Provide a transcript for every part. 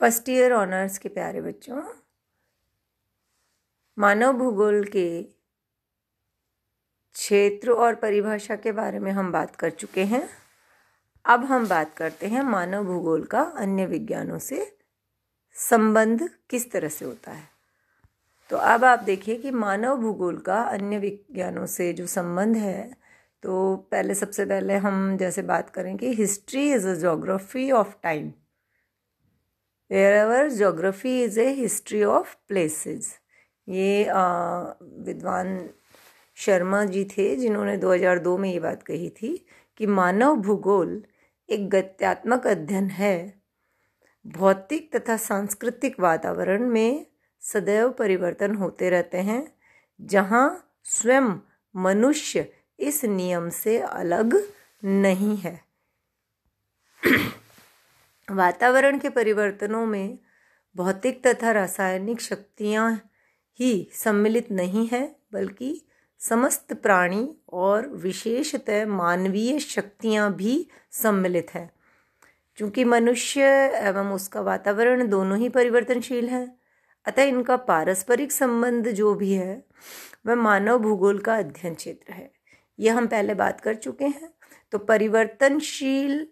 first year honours के प्यारे बच्चों मानव भूगोल के क्षेत्र और परिभाषा के बारे में हम बात कर चुके हैं अब हम बात करते हैं मानव भूगोल का अन्य विज्ञानों से संबंध किस तरह से होता है तो अब आप देखिए कि मानव भूगोल का अन्य विज्ञानों से जो संबंध है तो पहले सबसे पहले हम जैसे बात करें कि history is a geography of time where geography is a history of places ये आ, विद्वान शर्मा जी थे जिन्होंने 2002 में ये बात कही थी कि मानव भूगोल एक गत्यात्मक अध्ययन है भौतिक तथा सांस्कृतिक वातावरण में सदैव परिवर्तन होते रहते हैं जहाँ स्वयं मनुष्य इस नियम से अलग नहीं है वातावरण के परिवर्तनों में भौतिक तथा रासायनिक शक्तियाँ ही सम्मिलित नहीं है बल्कि समस्त प्राणी और विशेषतः मानवीय शक्तियाँ भी सम्मिलित हैं चूँकि मनुष्य एवं उसका वातावरण दोनों ही परिवर्तनशील हैं अतः इनका पारस्परिक संबंध जो भी है वह मानव भूगोल का अध्ययन क्षेत्र है यह हम पहले बात कर चुके हैं तो परिवर्तनशील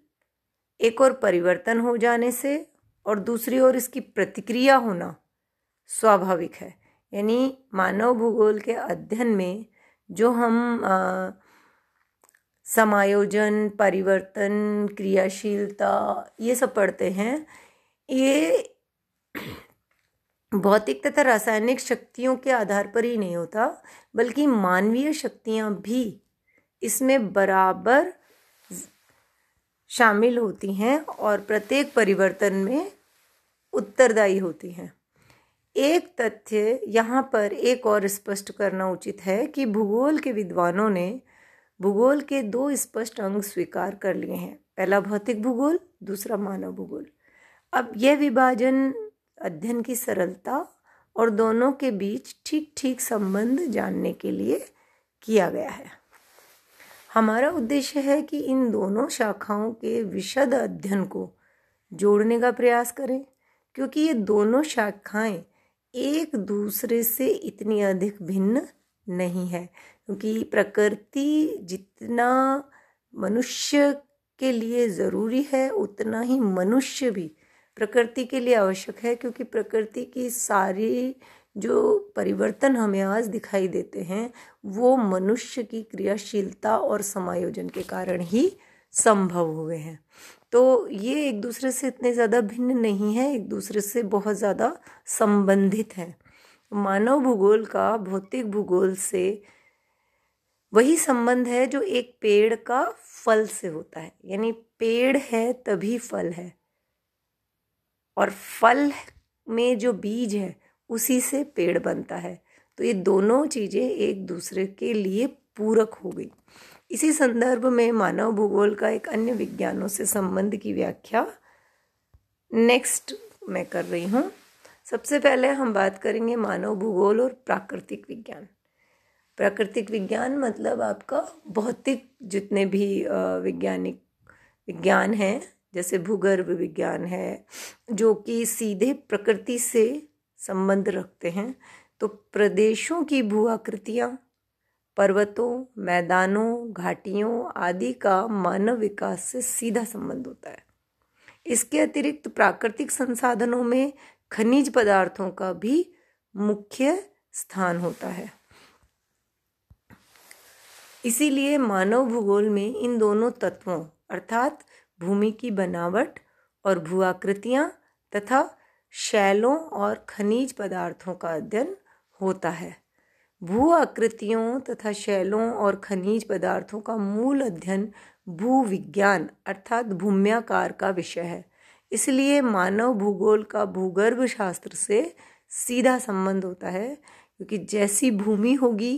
एक और परिवर्तन हो जाने से और दूसरी ओर इसकी प्रतिक्रिया होना स्वाभाविक है यानी मानव भूगोल के अध्ययन में जो हम आ, समायोजन परिवर्तन क्रियाशीलता ये सब पढ़ते हैं ये भौतिक तथा रासायनिक शक्तियों के आधार पर ही नहीं होता बल्कि मानवीय शक्तियाँ भी इसमें बराबर शामिल होती हैं और प्रत्येक परिवर्तन में उत्तरदायी होती हैं एक तथ्य यहाँ पर एक और स्पष्ट करना उचित है कि भूगोल के विद्वानों ने भूगोल के दो स्पष्ट अंग स्वीकार कर लिए हैं पहला भौतिक भूगोल दूसरा मानव भूगोल अब यह विभाजन अध्ययन की सरलता और दोनों के बीच ठीक ठीक संबंध जानने के लिए किया गया है हमारा उद्देश्य है कि इन दोनों शाखाओं के विशद अध्ययन को जोड़ने का प्रयास करें क्योंकि ये दोनों शाखाएं एक दूसरे से इतनी अधिक भिन्न नहीं है क्योंकि प्रकृति जितना मनुष्य के लिए ज़रूरी है उतना ही मनुष्य भी प्रकृति के लिए आवश्यक है क्योंकि प्रकृति की सारी जो परिवर्तन हमें आज दिखाई देते हैं वो मनुष्य की क्रियाशीलता और समायोजन के कारण ही संभव हुए हैं तो ये एक दूसरे से इतने ज़्यादा भिन्न नहीं है एक दूसरे से बहुत ज़्यादा संबंधित है मानव भूगोल का भौतिक भूगोल से वही संबंध है जो एक पेड़ का फल से होता है यानी पेड़ है तभी फल है और फल में जो बीज है उसी से पेड़ बनता है तो ये दोनों चीज़ें एक दूसरे के लिए पूरक हो गई इसी संदर्भ में मानव भूगोल का एक अन्य विज्ञानों से संबंध की व्याख्या नेक्स्ट मैं कर रही हूँ सबसे पहले हम बात करेंगे मानव भूगोल और प्राकृतिक विज्ञान प्राकृतिक विज्ञान मतलब आपका भौतिक जितने भी वैज्ञानिक विज्ञान हैं जैसे भूगर्भ विज्ञान है जो कि सीधे प्रकृति से संबंध रखते हैं तो प्रदेशों की भू आकृतियाँ पर्वतों मैदानों घाटियों आदि का मानव विकास से सीधा संबंध होता है इसके अतिरिक्त प्राकृतिक संसाधनों में खनिज पदार्थों का भी मुख्य स्थान होता है इसीलिए मानव भूगोल में इन दोनों तत्वों अर्थात भूमि की बनावट और भू आकृतियाँ तथा शैलों और खनिज पदार्थों का अध्ययन होता है भू आकृतियों तथा शैलों और खनिज पदार्थों का मूल अध्ययन भू विज्ञान अर्थात भूम्याकार का विषय है इसलिए मानव भूगोल का भूगर्भ शास्त्र से सीधा संबंध होता है क्योंकि जैसी भूमि होगी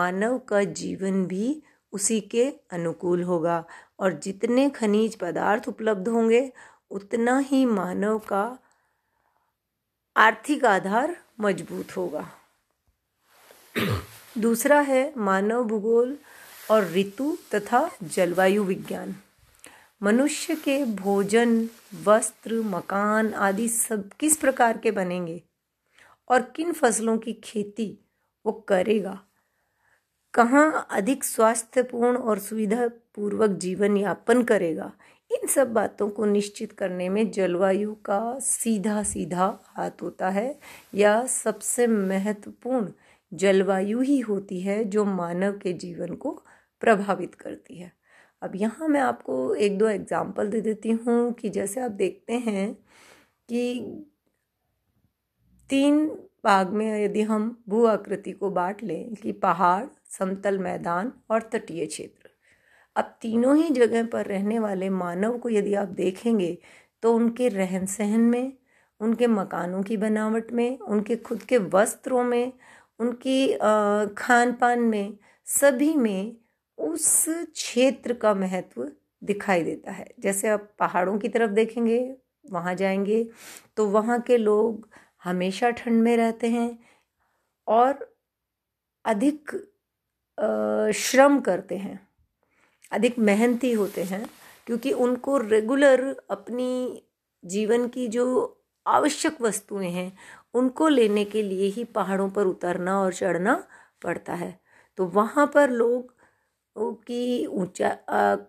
मानव का जीवन भी उसी के अनुकूल होगा और जितने खनिज पदार्थ उपलब्ध होंगे उतना ही मानव का आर्थिक आधार मजबूत होगा दूसरा है मानव भूगोल और ऋतु तथा जलवायु विज्ञान मनुष्य के भोजन वस्त्र मकान आदि सब किस प्रकार के बनेंगे और किन फसलों की खेती वो करेगा कहाँ अधिक स्वास्थ्यपूर्ण और सुविधापूर्वक जीवन यापन करेगा इन सब बातों को निश्चित करने में जलवायु का सीधा सीधा हाथ होता है या सबसे महत्वपूर्ण जलवायु ही होती है जो मानव के जीवन को प्रभावित करती है अब यहाँ मैं आपको एक दो एग्जाम्पल दे देती हूँ कि जैसे आप देखते हैं कि तीन भाग में यदि हम भू आकृति को बांट लें कि पहाड़ समतल मैदान और तटीय क्षेत्र अब तीनों ही जगह पर रहने वाले मानव को यदि आप देखेंगे तो उनके रहन सहन में उनके मकानों की बनावट में उनके खुद के वस्त्रों में उनकी खान पान में सभी में उस क्षेत्र का महत्व दिखाई देता है जैसे आप पहाड़ों की तरफ देखेंगे वहाँ जाएंगे तो वहाँ के लोग हमेशा ठंड में रहते हैं और अधिक श्रम करते हैं अधिक मेहनती होते हैं क्योंकि उनको रेगुलर अपनी जीवन की जो आवश्यक वस्तुएं हैं उनको लेने के लिए ही पहाड़ों पर उतरना और चढ़ना पड़ता है तो वहाँ पर लोग की ऊंचा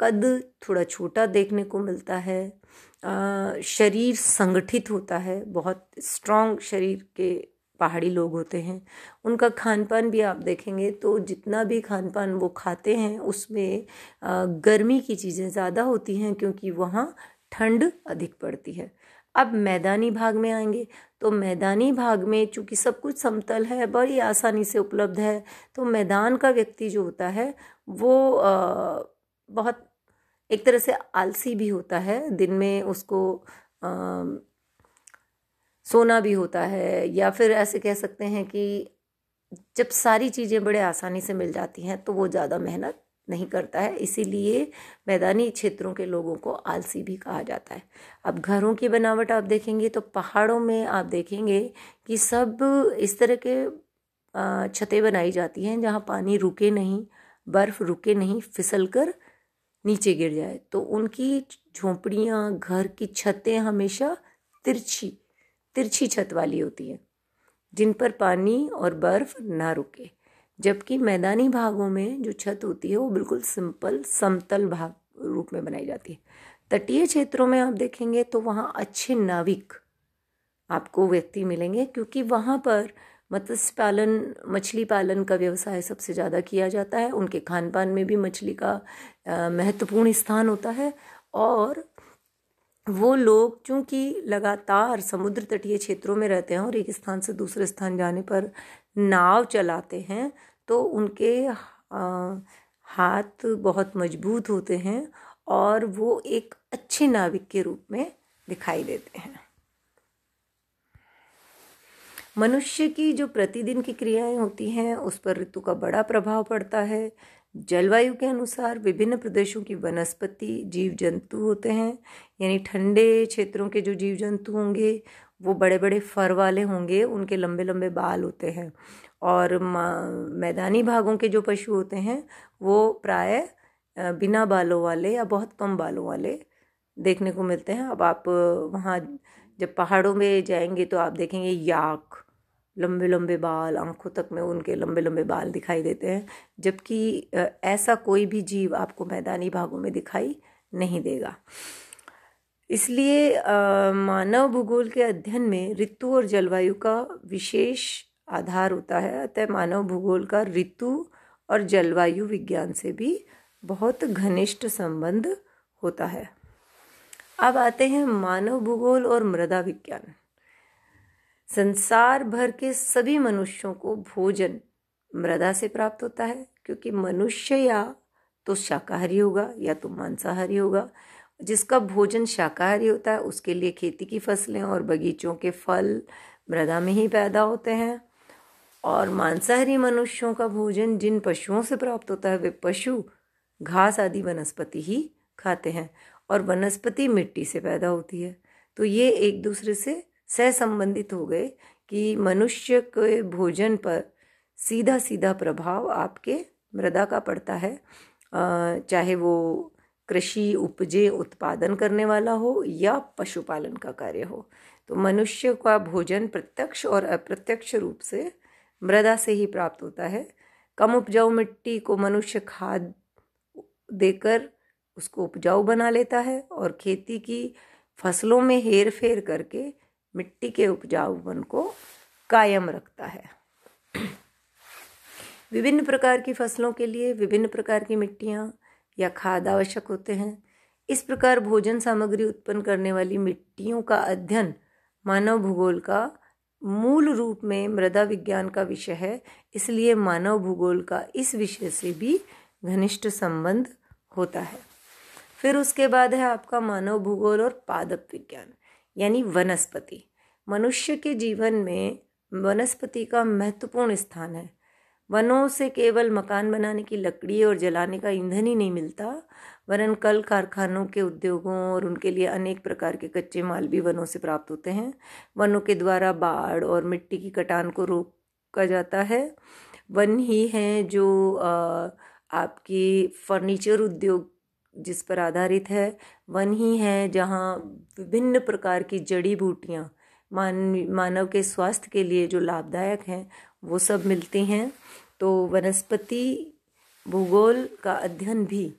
कद थोड़ा छोटा देखने को मिलता है आ, शरीर संगठित होता है बहुत स्ट्रांग शरीर के पहाड़ी लोग होते हैं उनका खान पान भी आप देखेंगे तो जितना भी खान पान वो खाते हैं उसमें गर्मी की चीज़ें ज़्यादा होती हैं क्योंकि वहाँ ठंड अधिक पड़ती है अब मैदानी भाग में आएंगे तो मैदानी भाग में चूंकि सब कुछ समतल है बड़ी आसानी से उपलब्ध है तो मैदान का व्यक्ति जो होता है वो आ, बहुत एक तरह से आलसी भी होता है दिन में उसको आ, सोना भी होता है या फिर ऐसे कह सकते हैं कि जब सारी चीज़ें बड़े आसानी से मिल जाती हैं तो वो ज़्यादा मेहनत नहीं करता है इसीलिए मैदानी क्षेत्रों के लोगों को आलसी भी कहा जाता है अब घरों की बनावट आप देखेंगे तो पहाड़ों में आप देखेंगे कि सब इस तरह के छतें बनाई जाती हैं जहाँ पानी रुके नहीं बर्फ़ रुके नहीं फिसल कर नीचे गिर जाए तो उनकी झोंपड़ियाँ घर की छतें हमेशा तिरछी तिरछी छत वाली होती है जिन पर पानी और बर्फ ना रुके जबकि मैदानी भागों में जो छत होती है वो बिल्कुल सिंपल समतल भाग रूप में बनाई जाती है तटीय क्षेत्रों में आप देखेंगे तो वहाँ अच्छे नाविक आपको व्यक्ति मिलेंगे क्योंकि वहाँ पर मत्स्य पालन मछली पालन का व्यवसाय सबसे ज़्यादा किया जाता है उनके खान पान में भी मछली का महत्वपूर्ण स्थान होता है और वो लोग चूंकि लगातार समुद्र तटीय क्षेत्रों में रहते हैं और एक स्थान से दूसरे स्थान जाने पर नाव चलाते हैं तो उनके हाथ बहुत मजबूत होते हैं और वो एक अच्छे नाविक के रूप में दिखाई देते हैं मनुष्य की जो प्रतिदिन की क्रियाएं होती हैं उस पर ऋतु का बड़ा प्रभाव पड़ता है जलवायु के अनुसार विभिन्न प्रदेशों की वनस्पति जीव जंतु होते हैं यानी ठंडे क्षेत्रों के जो जीव जंतु होंगे वो बड़े बड़े फर वाले होंगे उनके लंबे लंबे बाल होते हैं और मैदानी भागों के जो पशु होते हैं वो प्राय बिना बालों वाले या बहुत कम बालों वाले देखने को मिलते हैं अब आप वहाँ जब पहाड़ों में जाएंगे तो आप देखेंगे याक लंबे लंबे बाल आंखों तक में उनके लंबे लंबे बाल दिखाई देते हैं जबकि ऐसा कोई भी जीव आपको मैदानी भागों में दिखाई नहीं देगा इसलिए मानव भूगोल के अध्ययन में ऋतु और जलवायु का विशेष आधार होता है अतः मानव भूगोल का ऋतु और जलवायु विज्ञान से भी बहुत घनिष्ठ संबंध होता है अब आते हैं मानव भूगोल और मृदा विज्ञान संसार भर के सभी मनुष्यों को भोजन मृदा से प्राप्त होता है क्योंकि मनुष्य या तो शाकाहारी होगा या तो मांसाहारी होगा जिसका भोजन शाकाहारी होता है उसके लिए खेती की फसलें और बगीचों के फल मृदा में ही पैदा होते हैं और मांसाहारी मनुष्यों का भोजन जिन पशुओं से प्राप्त होता है वे पशु घास आदि वनस्पति ही खाते हैं और वनस्पति मिट्टी से पैदा होती है तो ये एक दूसरे से सहसंबंधित हो गए कि मनुष्य के भोजन पर सीधा सीधा प्रभाव आपके मृदा का पड़ता है चाहे वो कृषि उपजे उत्पादन करने वाला हो या पशुपालन का कार्य हो तो मनुष्य का भोजन प्रत्यक्ष और अप्रत्यक्ष रूप से मृदा से ही प्राप्त होता है कम उपजाऊ मिट्टी को मनुष्य खाद देकर उसको उपजाऊ बना लेता है और खेती की फसलों में हेर फेर करके मिट्टी के उपजाऊपन को कायम रखता है विभिन्न प्रकार की फसलों के लिए विभिन्न प्रकार की मिट्टियाँ या खाद आवश्यक होते हैं इस प्रकार भोजन सामग्री उत्पन्न करने वाली मिट्टियों का अध्ययन मानव भूगोल का मूल रूप में मृदा विज्ञान का विषय है इसलिए मानव भूगोल का इस विषय से भी घनिष्ठ संबंध होता है फिर उसके बाद है आपका मानव भूगोल और पादप विज्ञान यानी वनस्पति मनुष्य के जीवन में वनस्पति का महत्वपूर्ण स्थान है वनों से केवल मकान बनाने की लकड़ी और जलाने का ईंधन ही नहीं मिलता वरन कल कारखानों के उद्योगों और उनके लिए अनेक प्रकार के कच्चे माल भी वनों से प्राप्त होते हैं वनों के द्वारा बाढ़ और मिट्टी की कटान को रोका जाता है वन ही हैं जो आपकी फर्नीचर उद्योग जिस पर आधारित है वन ही है जहाँ विभिन्न प्रकार की जड़ी बूटियाँ मान मानव के स्वास्थ्य के लिए जो लाभदायक हैं वो सब मिलती हैं तो वनस्पति भूगोल का अध्ययन भी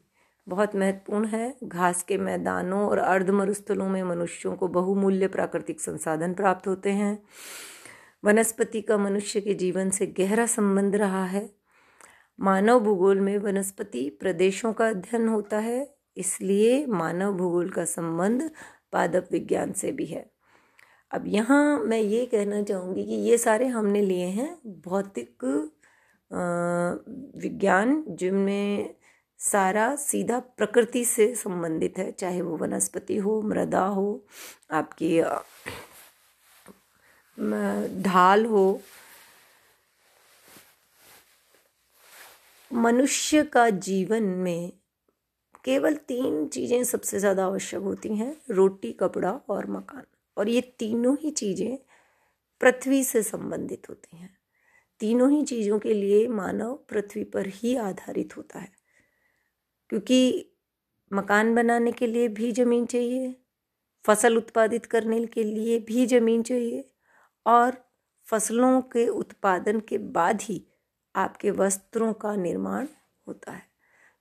बहुत महत्वपूर्ण है घास के मैदानों और अर्धमरुस्थलों में मनुष्यों को बहुमूल्य प्राकृतिक संसाधन प्राप्त होते हैं वनस्पति का मनुष्य के जीवन से गहरा संबंध रहा है मानव भूगोल में वनस्पति प्रदेशों का अध्ययन होता है इसलिए मानव भूगोल का संबंध पादप विज्ञान से भी है अब यहाँ मैं ये कहना चाहूँगी कि ये सारे हमने लिए हैं भौतिक विज्ञान जिनमें सारा सीधा प्रकृति से संबंधित है चाहे वो वनस्पति हो मृदा हो आपकी ढाल हो मनुष्य का जीवन में केवल तीन चीज़ें सबसे ज़्यादा आवश्यक होती हैं रोटी कपड़ा और मकान और ये तीनों ही चीज़ें पृथ्वी से संबंधित होती हैं तीनों ही चीज़ों के लिए मानव पृथ्वी पर ही आधारित होता है क्योंकि मकान बनाने के लिए भी ज़मीन चाहिए फसल उत्पादित करने के लिए भी ज़मीन चाहिए और फसलों के उत्पादन के बाद ही आपके वस्त्रों का निर्माण होता है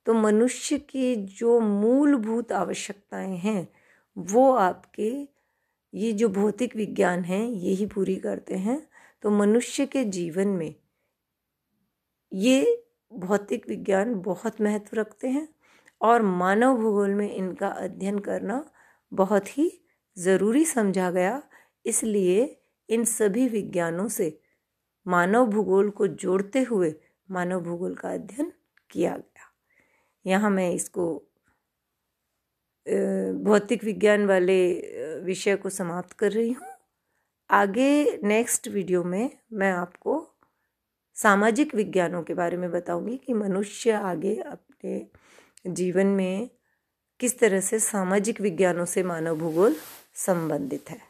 तो मनुष्य की जो मूलभूत आवश्यकताएं हैं वो आपके ये जो भौतिक विज्ञान है यही पूरी करते हैं तो मनुष्य के जीवन में ये भौतिक विज्ञान बहुत महत्व रखते हैं और मानव भूगोल में इनका अध्ययन करना बहुत ही ज़रूरी समझा गया इसलिए इन सभी विज्ञानों से मानव भूगोल को जोड़ते हुए मानव भूगोल का अध्ययन किया गया यहाँ मैं इसको भौतिक विज्ञान वाले विषय को समाप्त कर रही हूँ आगे नेक्स्ट वीडियो में मैं आपको सामाजिक विज्ञानों के बारे में बताऊंगी कि मनुष्य आगे अपने जीवन में किस तरह से सामाजिक विज्ञानों से मानव भूगोल संबंधित है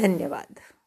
धन्यवाद